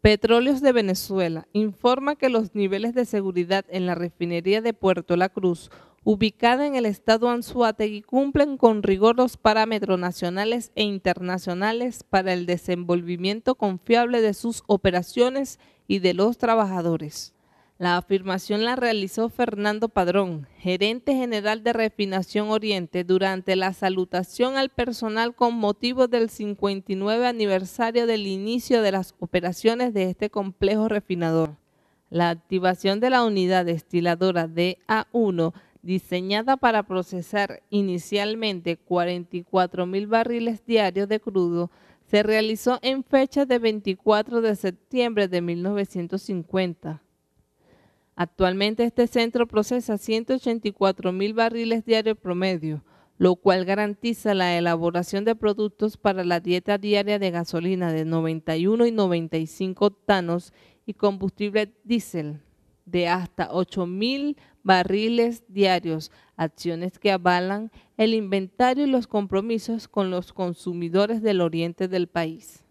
Petróleos de Venezuela informa que los niveles de seguridad en la refinería de Puerto La Cruz, ubicada en el estado Anzuategui, cumplen con rigor los parámetros nacionales e internacionales para el desenvolvimiento confiable de sus operaciones y de los trabajadores. La afirmación la realizó Fernando Padrón, gerente general de Refinación Oriente, durante la salutación al personal con motivo del 59 aniversario del inicio de las operaciones de este complejo refinador. La activación de la unidad destiladora DA1, diseñada para procesar inicialmente 44 mil barriles diarios de crudo, se realizó en fecha de 24 de septiembre de 1950 Actualmente este centro procesa 184 mil barriles diarios promedio, lo cual garantiza la elaboración de productos para la dieta diaria de gasolina de 91 y 95 octanos y combustible diésel de hasta 8 mil barriles diarios, acciones que avalan el inventario y los compromisos con los consumidores del oriente del país.